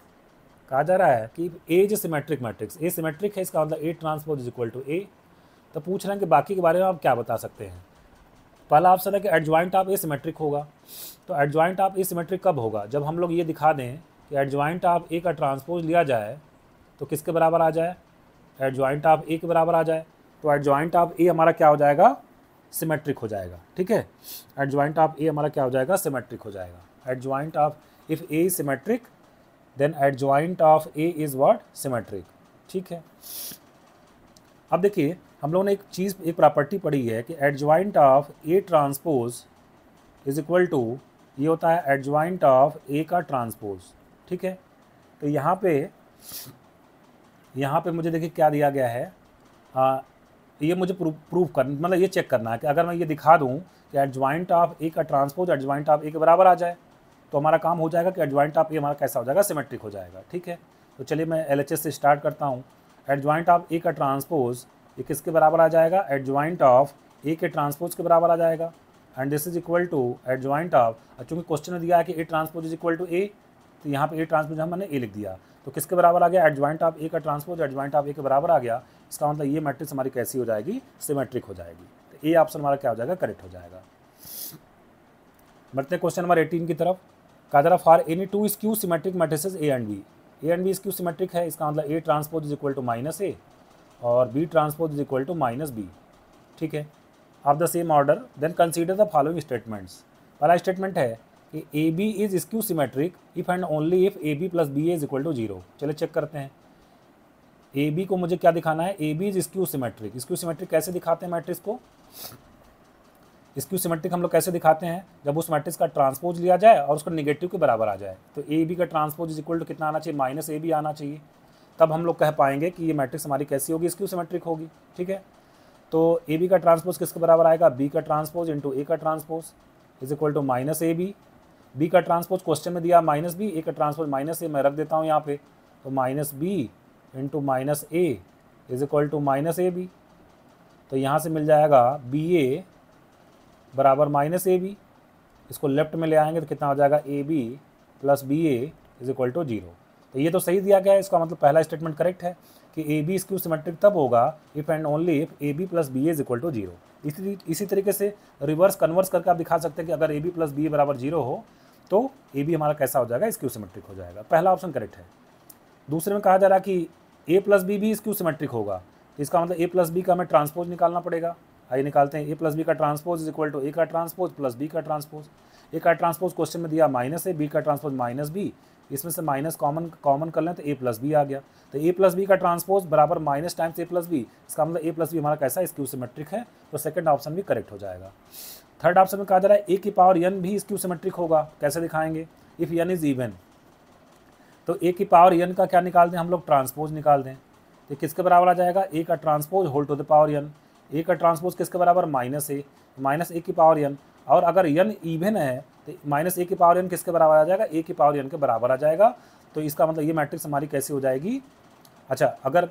कहा जा रहा है कि ए जो सिमेट्रिक मैट्रिक्स ए सिमेट्रिक है इसका मतलब A transpose is equal to A तो पूछ रहे हैं कि बाकी के बारे में आप क्या बता सकते हैं पहला ऑप्शन है कि एडजॉइंट आप ए सिमेट्रिक होगा तो एडजॉइंट आप ए सिमेट्रिक कब होगा जब हम लोग ये दिखा दें कि एडजॉइंट ऑफ ए का ट्रांसपोज लिया जाए तो किसके बराबर आ जाए एडजॉइंट ऑफ ए के बराबर आ जाए तो एडजॉइंट ऑफ ए हमारा क्या हो जाएगा सिमेट्रिक हो जाएगा ठीक है एडजॉइंट ऑफ ए हमारा क्या हो जाएगा सिमेट्रिक हो जाएगा adjoint of if A is symmetric then adjoint of A is what symmetric ठीक है अब देखिए हम लोगों ने एक चीज़ एक प्रॉपर्टी पढ़ी है कि adjoint of A transpose is equal to ये होता है एडजॉइंट ऑफ ए का ट्रांसपोज ठीक है तो यहाँ पे यहाँ पे मुझे देखिए क्या दिया गया है आ, ये मुझे प्रूफ प्रूफ कर मतलब ये चेक करना है कि अगर मैं ये दिखा दूँ कि एडजॉइंट ऑफ ए का ट्रांसपोज एडजॉइंट ऑफ ए के बराबर आ जाए तो हमारा काम हो जाएगा कि एडजॉइंट ऑफ ए हमारा कैसा हो जाएगा सिमेट्रिक हो जाएगा ठीक है तो चलिए मैं एल से स्टार्ट करता हूँ एडजॉइंट ऑफ ए का ट्रांसपोज ये किसके बराबर आ जाएगा एडजॉइंट ऑफ ए के ट्रांसपोज के बराबर आ जाएगा and this is equal to adjoint of चूँकि क्वेश्चन ने दिया है कि A transpose is equal to A तो यहाँ पे ए ट्रांसपोज हमने ए लिख दिया तो किसके बराबर आ गया एडजॉइंट ऑफ ए का ट्रांसपोज एडजॉइंट ऑफ ए के बराबर आ गया इसका मतलब ये मैट्रिक्स हमारी कैसी हो जाएगी सिमेट्रिक हो जाएगी तो ए ऑप्शन हमारा क्या हो जाएगा करेक्ट हो जाएगा बढ़ते क्वेश्चन नंबर एटीन की तरफ कहा जा for any two skew symmetric matrices A and B A and B skew symmetric है इसका मतलब A transpose is equal to minus A और B transpose is equal to minus B ठीक है of the same order then consider the following statements पहला statement है A B is skew symmetric if and only if A B plus B A is equal to zero चले check करते हैं A B को मुझे क्या दिखाना है A B is skew symmetric skew symmetric कैसे दिखाते हैं मैट्रिक्स को स्क्यू सिमेट्रिक हम लोग कैसे दिखाते हैं जब उस मैट्रिक्स का ट्रांसपोज लिया जाए और उसका निगेटिव के बराबर आ जाए तो ए बी का ट्रांसपोज इज इक्वल टू कितना आना चाहिए माइनस ए बी आना चाहिए तब हम लोग कह पाएंगे कि ये मैट्रिक्स हमारी कैसी होगी स्क्यू सिमेट्रिक होगी ठीक है तो ए बी का ट्रांसपोज किसके बराबर आएगा बी का ट्रांसपोज इंटू ए का transpose is equal to minus A B B का ट्रांसपोज क्वेश्चन में दिया माइनस बी ए का ट्रांसपोज माइनस ए मैं रख देता हूँ यहाँ पे तो minus B into minus A is equal to minus A B तो यहाँ से मिल जाएगा बी ए बराबर माइनस ए बी इसको लेफ्ट में ले आएंगे तो कितना हो जाएगा A B plus B A is equal to zero तो ये तो सही दिया गया है इसका मतलब पहला स्टेटमेंट करेक्ट है कि ए बी इसकी सिमेट्रिक तब होगा if and only if A B plus B is equal to zero इसी इसी तरीके से रिवर्स कन्वर्स करके आप दिखा सकते हैं कि अगर ए बी प्लस बी बराबर जीरो हो तो ए बी हमारा कैसा हो जाएगा इसक्यू सिमेट्रिक हो जाएगा पहला ऑप्शन करेक्ट है दूसरे में कहा जा रहा है कि ए प्लस बी भी इसक्यू सिमेट्रिक होगा इसका मतलब ए प्लस बी का हमें ट्रांसपोज निकालना पड़ेगा आइए निकालते हैं ए प्लस बी का transpose is equal to A का ट्रांसपोज प्लस बी का ट्रांसपोज ए का ट्रांसपोज क्वेश्चन में दिया माइनस है बी का ट्रांसपोज माइनस बी इसमें से माइनस कॉमन कॉमन कर लें तो ए प्लस बी आ गया तो ए प्लस बी का ट्रांसपोज बराबर minus times A plus B इसका मतलब ए प्लस बी हमारा कैसा इसकी सिमेट्रिक है तो सेकंड ऑप्शन भी करेक्ट हो जाएगा थर्ड ऑप्शन में कहा जा रहा है ए की पावर यन भी इसक्यू सिमेट्रिक होगा कैसे दिखाएंगे इफ़ यन इज़ इवन तो ए की पावर यन का क्या निकाल दें हम लोग ट्रांसपोज निकाल दें तो किसके बराबर आ जाएगा ए का transpose whole to the power n A का ट्रांसपोज किसके बराबर माइनस ए माइनस ए की पावर एन और अगर यन इवन है तो माइनस ए की पावर एन किसके बराबर आ जाएगा ए की पावर एन के बराबर आ जाएगा तो इसका मतलब ये मैट्रिक्स हमारी कैसी हो जाएगी अच्छा अगर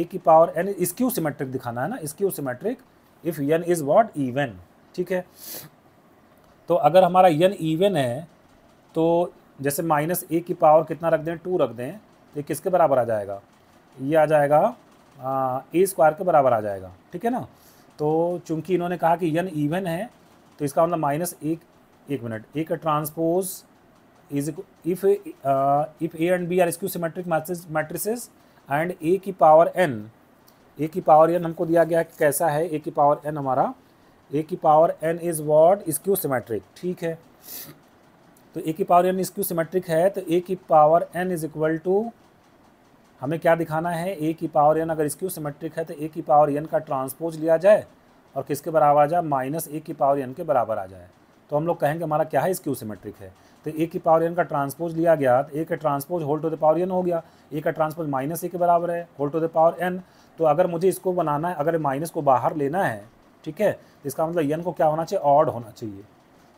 ए की पावर एन इसक्यू सिमेट्रिक दिखाना है ना is skew symmetric if n is what even ठीक है तो अगर हमारा यन इवन है तो जैसे माइनस ए की पावर कितना रख दें टू रख दें तो ये किसके बराबर आ जाएगा ये आ जाएगा ए स्क्वायर के बराबर आ जाएगा ठीक है ना तो चूंकि इन्होंने कहा कि यन इवन है तो इसका मतलब माइनस एक एक मिनट एक transpose is if if A and B are skew symmetric matrices and A की पावर एन ए की पावर एन हमको दिया गया कैसा है ए की पावर एन हमारा ए की power n is what is skew symmetric ठीक है तो ए की पावर एन इसक्यू सिमेट्रिक है तो ए की power n is equal to हमें क्या दिखाना है ए की पावर एन अगर इसक्यू सिमेट्रिक है तो ए की पावर एन का ट्रांसपोज लिया जाए और किसके बराबर आ जाए माइनस ए की पावर एन के बराबर आ जाए तो हम लोग कहेंगे हमारा क्या है इसक्यू सिमेट्रिक है तो ए की पावर एन का ट्रांसपोज लिया गया तो ए का transpose whole to the power n हो गया ए का ट्रांसपोज माइनस ए के बराबर है whole to the power n तो अगर मुझे इसको बनाना है अगर माइनस को बाहर लेना है ठीक है इसका मतलब यन को क्या होना चाहिए ऑड होना चाहिए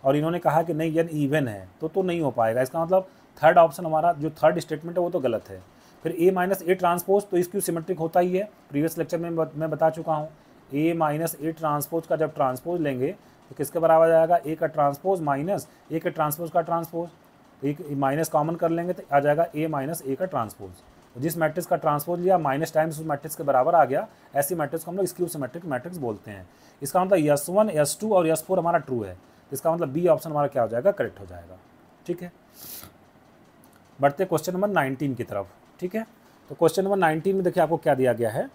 और इन्होंने कहा कि नहीं यन इवन है तो तो नहीं हो पाएगा इसका मतलब थर्ड ऑप्शन हमारा जो थर्ड स्टेटमेंट है वो तो गलत है फिर ए माइनस ए ट्रांसपोज तो इसकी सिमेट्रिक होता ही है प्रीवियस लेक्चर में मैं बता चुका हूँ ए माइनस ए ट्रांसपोज का जब ट्रांसपोज लेंगे तो किसके बराबर जाएगा ए का ट्रांसपोज माइनस ए के ट्रांसपोज का ट्रांसपोज एक माइनस कॉमन कर लेंगे तो आ जाएगा ए माइनस ए का ट्रांसपोज जिस मैट्रिक्स का ट्रांसपोज लिया माइनस टाइम्स उस मैट्रिक्स के बराबर आ गया ऐसी मैट्रिक्स को हम लोग स्क्यू सिमेट्रिक मैट्रिक्स बोलते हैं इसका मतलब यस वन यस टू और यस फोर हमारा ट्रू है इसका मतलब बी ऑप्शन हमारा क्या हो जाएगा करेक्ट हो जाएगा ठीक है बढ़ते क्वेश्चन नंबर नाइनटीन की तरफ ठीक है तो क्वेश्चन नंबर नाइनटीन में देखिए आपको क्या दिया गया है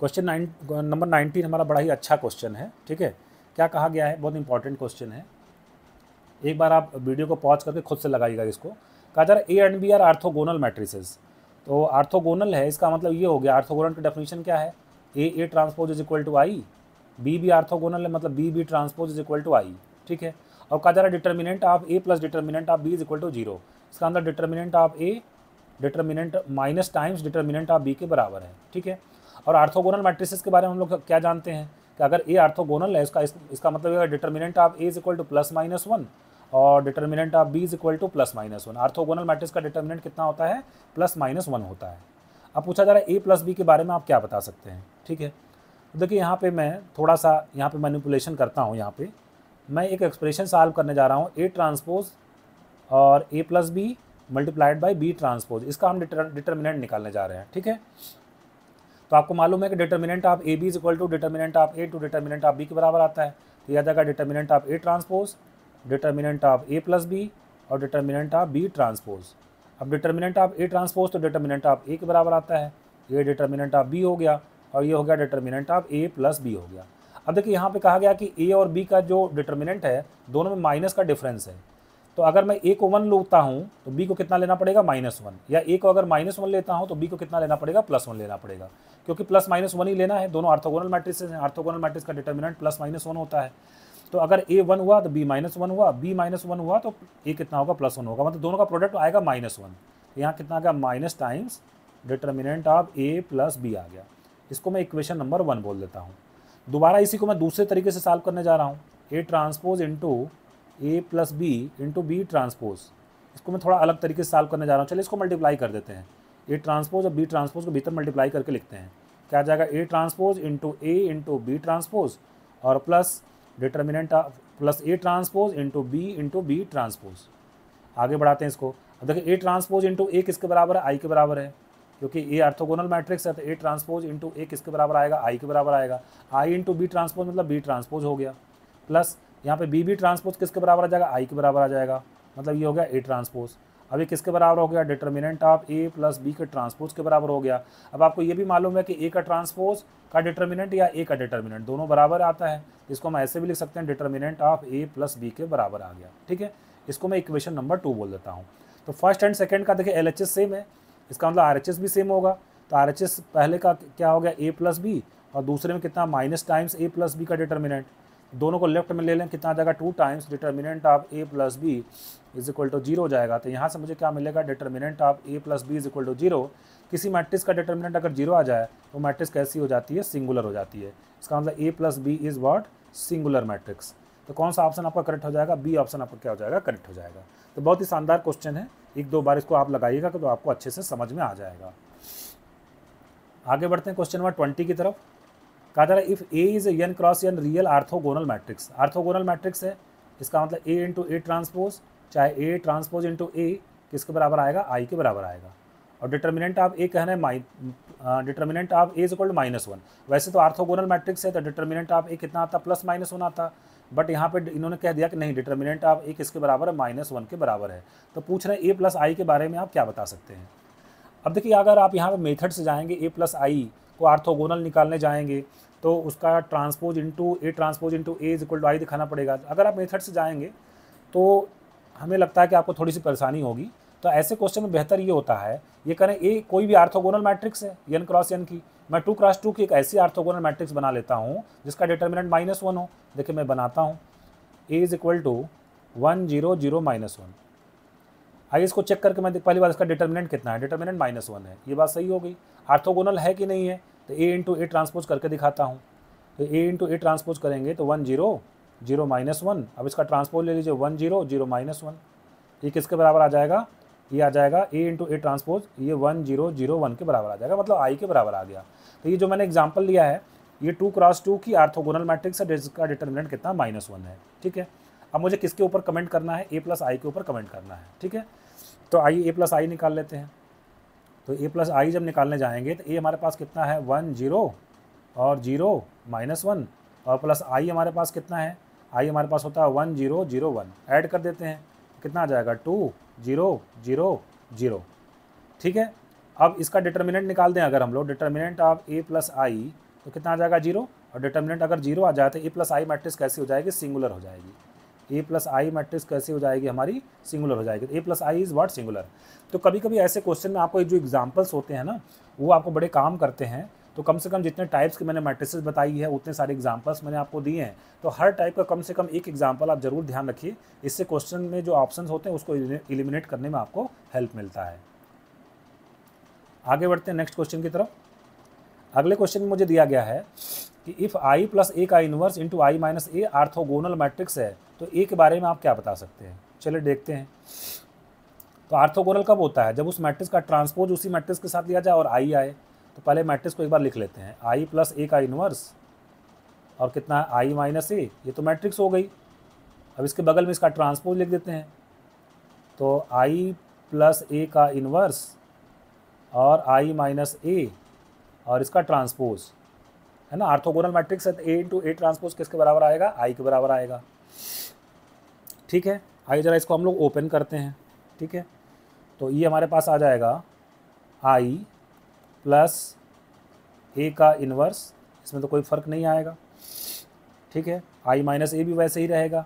क्वेश्चन नंबर नाइनटीन हमारा बड़ा ही अच्छा क्वेश्चन है ठीक है क्या कहा गया है बहुत इंपॉर्टेंट क्वेश्चन है एक बार आप वीडियो को पॉज करके खुद से लगाइएगा इसको कहा जा रहा है A and B are orthogonal matrices तो आर्थोगोनल है इसका मतलब ये हो गया आर्थोगोनल की डेफिनेशन क्या है A A transpose is equal to I B B orthogonal है मतलब B B transpose is equal to I ठीक है और कहा जा रहा है determinant of A plus determinant of B is equal to zero इसका अंदर determinant of A determinant minus times determinant of B के बराबर है ठीक है और आर्थोगोनल मैट्रिसेस के बारे में हम लोग क्या जानते हैं कि अगर ए आर्थोगोनल है इसका इसका मतलब determinant of A is equal to plus minus one और determinant of B is equal to plus minus one orthogonal matrix का डिटर्मिनेंट कितना होता है प्लस माइनस वन होता है अब पूछा जा रहा है ए प्लस बी के बारे में आप क्या बता सकते हैं ठीक है तो देखिए यहाँ पे मैं थोड़ा सा यहाँ पे मैनिपुलेशन करता हूँ यहाँ पे मैं एक एक्सप्रेशन सॉल्व करने जा रहा हूँ ए ट्रांसपोज और A plus B multiplied by B transpose इसका हम डिटर्मिनेंट निकालने जा रहे हैं ठीक है तो आपको मालूम है कि determinant of A B is equal to determinant of A to determinant of B के बराबर आता है तो यह जाएगा determinant of A transpose determinant of A plus B और डिटर्मिनेंट ऑफ बी ट्रांसपोज अब डिटर्मिनेंट ऑफ ए ट्रांसपोज तो डिटर्मिनेंट ऑफ ए के बराबर आता है ये डिटर्मिनेंट ऑफ बी हो गया और ये हो गया determinant of A plus B हो गया अब देखिए यहाँ पे कहा गया कि ए और बी का जो डिटर्मिनेंट है दोनों में माइनस का डिफरेंस है तो अगर मैं ए को वन लूटता हूँ तो बी को कितना लेना पड़ेगा माइनस वन या ए को अगर माइनस वन लेता हूँ तो बी को कितना लेना पड़ेगा प्लस वन लेना पड़ेगा क्योंकि प्लस माइनस वन ही लेना है दोनों आर्थोगोनल मैट्रिक्स हैं आर्थोगोनल मैट्रिक्स का डिटर्मिनेंट प्लस माइनस वन होता है तो अगर ए वन हुआ तो बी माइनस वन हुआ बी माइनस वन हुआ तो ए कितना होगा प्लस वन होगा मतलब दोनों का प्रोडक्ट आएगा माइनस वन तो यहाँ कितना आ गया minus times determinant of A plus B आ गया इसको मैं इक्वेशन नंबर वन बोल देता हूँ दोबारा इसी को मैं दूसरे तरीके से सॉल्व करने जा रहा हूँ A transpose into A plus B into B transpose इसको मैं थोड़ा अलग तरीके से सॉल्व करने जा रहा हूँ चलिए इसको मल्टीप्लाई कर देते हैं ए ट्रांसपोज और बी ट्रांसपोज को भीतर मल्टीप्लाई करके लिखते हैं क्या आ जाएगा A transpose into A into B transpose और plus determinant plus A transpose into B into B transpose आगे बढ़ाते हैं इसको अब देखिए ए ट्रांसपोज इंटू ए किसके बराबर है आई के बराबर है क्योंकि ए आर्थोगोनल मैट्रिक्स है तो ए ट्रांसपोज इंटू ए किसके बराबर आएगा आई के बराबर आएगा आई इंटू बी ट्रांसपोज मतलब बी ट्रांसपोज हो गया प्लस यहाँ पे बी बी ट्रांसपोज किसके बराबर आ जाएगा आई के बराबर आ जाएगा मतलब ये हो गया ए ट्रांसपोज अभी किसके बराबर हो गया determinant of A plus B के ट्रांसपोज के बराबर हो गया अब आपको ये भी मालूम है कि ए का ट्रांसपोज का डिटर्मिनेंट या ए का डिटर्मिनेंट दोनों बराबर आता है इसको हम ऐसे भी लिख सकते हैं determinant of A plus B के बराबर आ गया ठीक है इसको मैं इक्वेशन नंबर टू बोल देता हूँ तो फर्स्ट एंड सेकेंड का देखिए एल सेम है इसका मतलब आर भी सेम होगा तो आर पहले का क्या हो गया ए प्लस बी और दूसरे में कितना minus times A plus B का डिटर्मिनेंट दोनों को लेफ्ट में ले लें कितना आ जाएगा two times determinant of A plus B is equal to zero हो जाएगा तो यहाँ से मुझे क्या मिलेगा determinant of A plus B is equal to zero किसी मैट्रिक्स का डिटर्मिनेंट अगर जीरो आ जाए तो मैट्रिक्स कैसी हो जाती है सिंगुलर हो जाती है इसका मतलब A plus B is what singular matrix तो कौन सा ऑप्शन आपका करेक्ट हो जाएगा बी ऑप्शन आपका क्या हो जाएगा करेक्ट हो जाएगा तो बहुत ही शानदार क्वेश्चन है एक दो बार इसको आप लगाइएगा तो आपको अच्छे से समझ में आ जाएगा आगे बढ़ते हैं क्वेश्चन नंबर ट्वेंटी की तरफ कहा जा रहा है if A is an n cross n real orthogonal matrix orthogonal matrix है इसका मतलब ए इंटू ए ट्रांसपोज चाहे ए ट्रांसपोज इंटू ए किसके बराबर आएगा आई के बराबर आएगा और डिटर्मिनेंट आप ए कहना है माइ डिटर्मिनेंट आप A is equal minus one वैसे तो आर्थोगोनल मैट्रिक्स है तो डिटर्मिनेंट आप ए कितना आता प्लस माइनस वन आता बट यहाँ पे इन्होंने कह दिया कि नहीं डिटर्मिनेंट आप ए किसके बराबर है माइनस वन के बराबर है तो पूछ रहे हैं ए प्लस आई के बारे में आप क्या बता सकते हैं अब देखिए अगर आप यहाँ पर मेथड से जाएंगे ए प्लस आई को आर्थोगोनल निकालने जाएंगे तो उसका transpose into A transpose into A is equal to I दिखाना पड़ेगा अगर आप मेथड से जाएंगे तो हमें लगता है कि आपको थोड़ी सी परेशानी होगी तो ऐसे क्वेश्चन में बेहतर ये होता है ये करें ए कोई भी आर्थोगोनल मैट्रिक्स है यन क्रॉस एन की मैं टू क्रॉस टू की एक ऐसी आर्थोगोनल मैट्रिक्स बना लेता हूँ जिसका डिटर्मिनेंट माइनस वन हो देखिए मैं बनाता हूँ A is equal to one zero zero minus one आइए इसको चेक करके मैं पहली बार इसका डिटर्मिनेंट कितना है डिटर्मिनेंट माइनस वन है ये बात सही हो गई आर्थोगोनल है कि नहीं है तो ए इंटू ए ट्रांसपोज करके दिखाता हूँ तो ए इंटू ए ट्रांसपोज करेंगे तो one zero zero minus one अब इसका ट्रांसपोज ले लीजिए one zero zero minus one ये किसके बराबर आ जाएगा ये आ जाएगा ए इंटू ए ट्रांसपोज ये वन जीरो जीरो वन के बराबर आ जाएगा मतलब आई के बराबर आ गया तो ये जो मैंने एग्जाम्पल लिया है ये टू क्रॉस टू की आर्थोगोनल मैट्रिक्स है जिसका डिटर्मिनेंट कितना माइनस वन है ठीक है अब मुझे किसके ऊपर कमेंट करना है ए प्लस आई के ऊपर कमेंट करना है ठीक है तो आई ए प्लस आई निकाल लेते हैं तो ए प्लस आई जब निकालने जाएंगे तो ए हमारे पास कितना है वन जीरो और जीरो माइनस वन और प्लस आई हमारे पास कितना है आई हमारे पास होता है one zero zero one add कर देते हैं कितना आ जाएगा टू जीरो जीरो जीरो ठीक है अब इसका डिटर्मिनेंट निकाल दें अगर हम लोग determinant of A plus I तो कितना आ जाएगा जीरो और डिटर्मिनेंट अगर जीरो आ जाए तो ए प्लस आई मैट्रिक्स कैसी हो जाएगी सिंगुलर हो जाएगी ए प्लस आई मैट्रिक्स कैसे हो जाएगी हमारी सिंगुलर हो जाएगी A plus I is what singular तो कभी कभी ऐसे क्वेश्चन में आपको जो एग्जाम्पल्स होते हैं ना वो आपको बड़े काम करते हैं तो कम से कम जितने टाइप्स के मैंने मैट्रिसेस बताई है उतने सारे एग्जाम्पल्स मैंने आपको दिए हैं तो हर टाइप का कम से कम एक एग्जाम्पल आप जरूर ध्यान रखिए इससे क्वेश्चन में जो ऑप्शन होते हैं उसको इलिमिनेट करने में आपको हेल्प मिलता है आगे बढ़ते हैं नेक्स्ट क्वेश्चन की तरफ अगले क्वेश्चन में मुझे दिया गया है कि इफ़ आई प्लस ए का inverse into I minus A orthogonal matrix है तो ए के बारे में आप क्या बता सकते हैं चलिए देखते हैं तो आर्थोगोनल कब होता है जब उस मैट्रिक्स का ट्रांसपोज उसी मैट्रिक्स के साथ लिया जाए और आई आए तो पहले मैट्रिक्स को एक बार लिख लेते हैं आई प्लस ए का इनवर्स और कितना है आई माइनस ए ये तो मैट्रिक्स हो गई अब इसके बगल में इसका ट्रांसपोज लिख देते हैं तो आई प्लस ए का इनवर्स और आई माइनस ए और इसका ट्रांसपोज है ना आर्थोगोनल मैट्रिक्स है तो ए इंटू ए ट्रांसपोज किसके बराबर आएगा आई के बराबर आएगा ठीक है आइए ज़रा इसको हम लोग ओपन करते हैं ठीक है तो ये e हमारे पास आ जाएगा आई प्लस ए का इन्वर्स इसमें तो कोई फ़र्क नहीं आएगा ठीक है आई माइनस ए भी वैसे ही रहेगा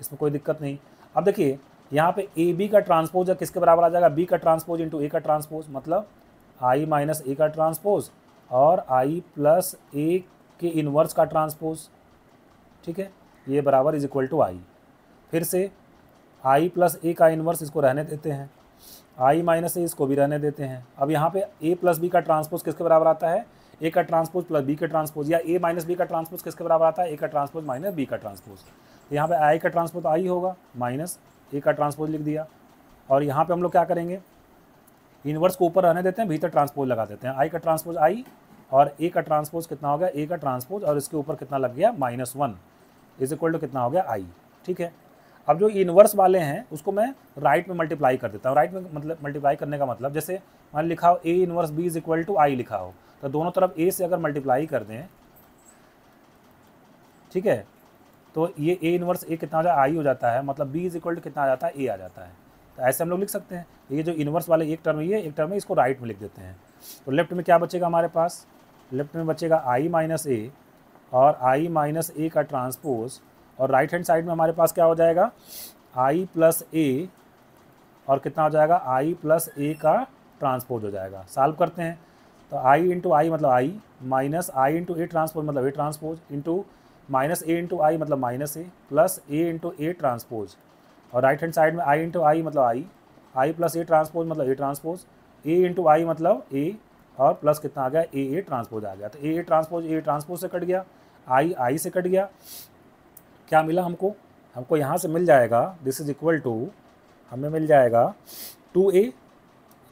इसमें कोई दिक्कत नहीं अब देखिए यहाँ पे ए बी का ट्रांसपोज या किसके बराबर आ जाएगा बी का ट्रांसपोज इंटू ए का ट्रांसपोज मतलब आई माइनस ए का ट्रांसपोज और आई प्लस ए के इन्वर्स का ट्रांसपोज ठीक है ये बराबर इज इक्वल टू आई फिर से आई प्लस ए का इन्वर्स इसको रहने देते हैं आई माइनस ए इसको भी रहने देते हैं अब यहाँ पे ए प्लस बी का ट्रांसपोज किसके बराबर आता है ए का ट्रांसपोज प्लस बी का ट्रांसपोज या ए माइनस बी का ट्रांसपोज किसके बराबर आता है ए का ट्रांसपोज माइनस बी का ट्रांसपोज तो यहाँ पे आई का ट्रांसपोज आई होगा माइनस ए का ट्रांसपोज लिख दिया और यहाँ पे हम लोग क्या करेंगे इनवर्स को ऊपर रहने देते हैं भीतर ट्रांसपोज लगा देते हैं आई का ट्रांसपोज आई और ए का ट्रांसपोज कितना हो गया ए का ट्रांसपोज और इसके ऊपर कितना लग गया minus one is equal to कितना हो गया आई ठीक है अब जो इनवर्स वाले हैं उसको मैं राइट में मल्टीप्लाई कर देता हूँ राइट में मतलब मल्टीप्लाई करने का मतलब जैसे मैंने लिखा हो A inverse B is equal to I लिखा हो तो दोनों तरफ ए से अगर मल्टीप्लाई कर दें ठीक है तो ये ए इनवर्स ए कितना हो आई हो जाता है मतलब बी इज इक्वल टू कितना आ जाता है ए आ जाता है तो ऐसे हम लोग लिख सकते हैं तो ये जो इनवर्स वाले एक टर्म ये एक टर्म है इसको राइट में लिख देते हैं तो लेफ्ट में क्या बचेगा हमारे पास लेफ्ट में बचेगा आई माइनस ए और आई माइनस ए का ट्रांसपोज़ और राइट हैंड साइड में हमारे पास क्या हो जाएगा आई प्लस ए और कितना हो जाएगा आई प्लस ए का ट्रांसपोज हो जाएगा सॉल्व करते हैं तो आई इंटू आई मतलब I minus I into A transpose मतलब A transpose into minus A into I मतलब minus A plus A into A transpose और राइट हैंड साइड में आई इंटू आई मतलब आई आई प्लस ए ट्रांसपोज मतलब A transpose A into I मतलब ए और plus कितना आ गया ए ए ट्रांसपोज आ गया तो A A transpose A transpose से कट गया आई आई से कट गया क्या मिला हमको हमको यहाँ से मिल जाएगा दिस इज इक्वल टू हमें मिल जाएगा two A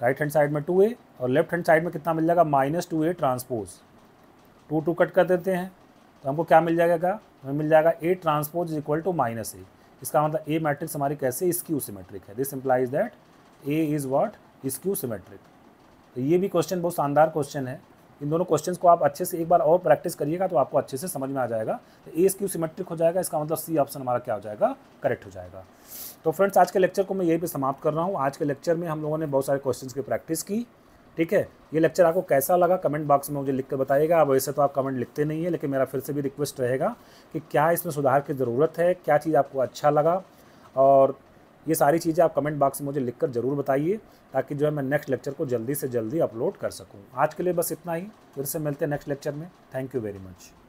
right hand side में टू ए और लेफ्ट हैंड साइड में कितना मिल जाएगा minus two A transpose two two cut कर देते हैं तो हमको क्या मिल जाएगा हमें मिल जाएगा A transpose is equal to minus A इसका मतलब ए मैट्रिक्स हमारी कैसे स्क्यू सिमेट्रिक है this implies that A is what skew symmetric तो ये भी क्वेश्चन बहुत शानदार क्वेश्चन है इन दोनों क्वेश्चन को आप अच्छे से एक बार और प्रैक्टिस करिएगा तो आपको अच्छे से समझ में आ जाएगा तो ए क्यू सिमेट्रिक हो जाएगा इसका मतलब सी ऑप्शन हमारा क्या हो जाएगा करेक्ट हो जाएगा तो फ्रेंड्स आज के लेक्चर को मैं यही पे समाप्त कर रहा हूँ आज के लेक्चर में हम लोगों ने बहुत सारे क्वेश्चन की प्रैक्टिस की ठीक है ये लेक्चर आपको कैसा लगा कमेंट बॉक्स में मुझे लिख कर बताइएगा अब वैसे तो आप कमेंट लिखते नहीं है लेकिन मेरा फिर से भी रिक्वेस्ट रहेगा कि क्या इसमें सुधार की ज़रूरत है क्या चीज़ आपको अच्छा लगा और ये सारी चीज़ें आप कमेंट बॉक्स में मुझे लिखकर ज़रूर बताइए ताकि जो है मैं नेक्स्ट लेक्चर को जल्दी से जल्दी अपलोड कर सकूँ आज के लिए बस इतना ही फिर से मिलते हैं नेक्स्ट लेक्चर में थैंक यू वेरी मच